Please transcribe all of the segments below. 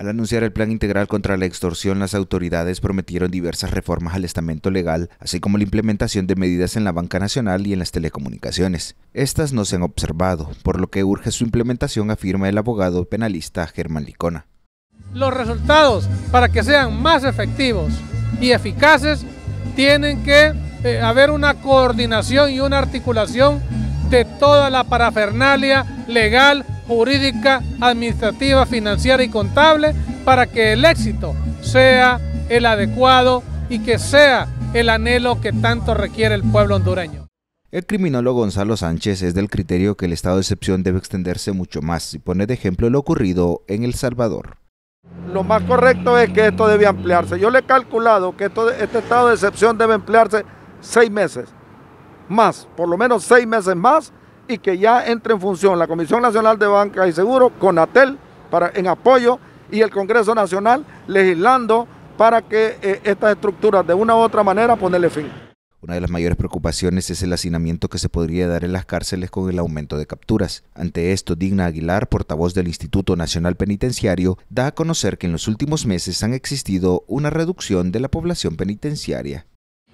Al anunciar el Plan Integral contra la Extorsión, las autoridades prometieron diversas reformas al estamento legal, así como la implementación de medidas en la banca nacional y en las telecomunicaciones. Estas no se han observado, por lo que urge su implementación, afirma el abogado penalista Germán Licona. Los resultados, para que sean más efectivos y eficaces, tienen que eh, haber una coordinación y una articulación de toda la parafernalia legal jurídica, administrativa, financiera y contable para que el éxito sea el adecuado y que sea el anhelo que tanto requiere el pueblo hondureño. El criminólogo Gonzalo Sánchez es del criterio que el estado de excepción debe extenderse mucho más y pone de ejemplo lo ocurrido en El Salvador. Lo más correcto es que esto debe ampliarse. Yo le he calculado que este estado de excepción debe ampliarse seis meses más, por lo menos seis meses más, y que ya entre en función la Comisión Nacional de Banca y Seguros, con para, en apoyo, y el Congreso Nacional legislando para que eh, estas estructuras de una u otra manera ponerle fin. Una de las mayores preocupaciones es el hacinamiento que se podría dar en las cárceles con el aumento de capturas. Ante esto, Digna Aguilar, portavoz del Instituto Nacional Penitenciario, da a conocer que en los últimos meses han existido una reducción de la población penitenciaria.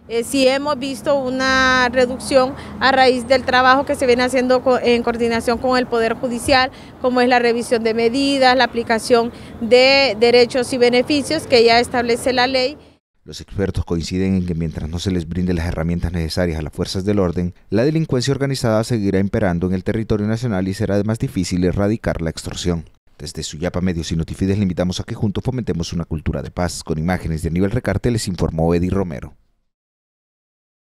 Si eh, sí hemos visto una reducción a raíz del trabajo que se viene haciendo en coordinación con el Poder Judicial, como es la revisión de medidas, la aplicación de derechos y beneficios que ya establece la ley. Los expertos coinciden en que mientras no se les brinde las herramientas necesarias a las fuerzas del orden, la delincuencia organizada seguirá imperando en el territorio nacional y será más difícil erradicar la extorsión. Desde Suyapa Medios y Notifides le invitamos a que juntos fomentemos una cultura de paz. Con imágenes de nivel Recarte les informó Eddie Romero.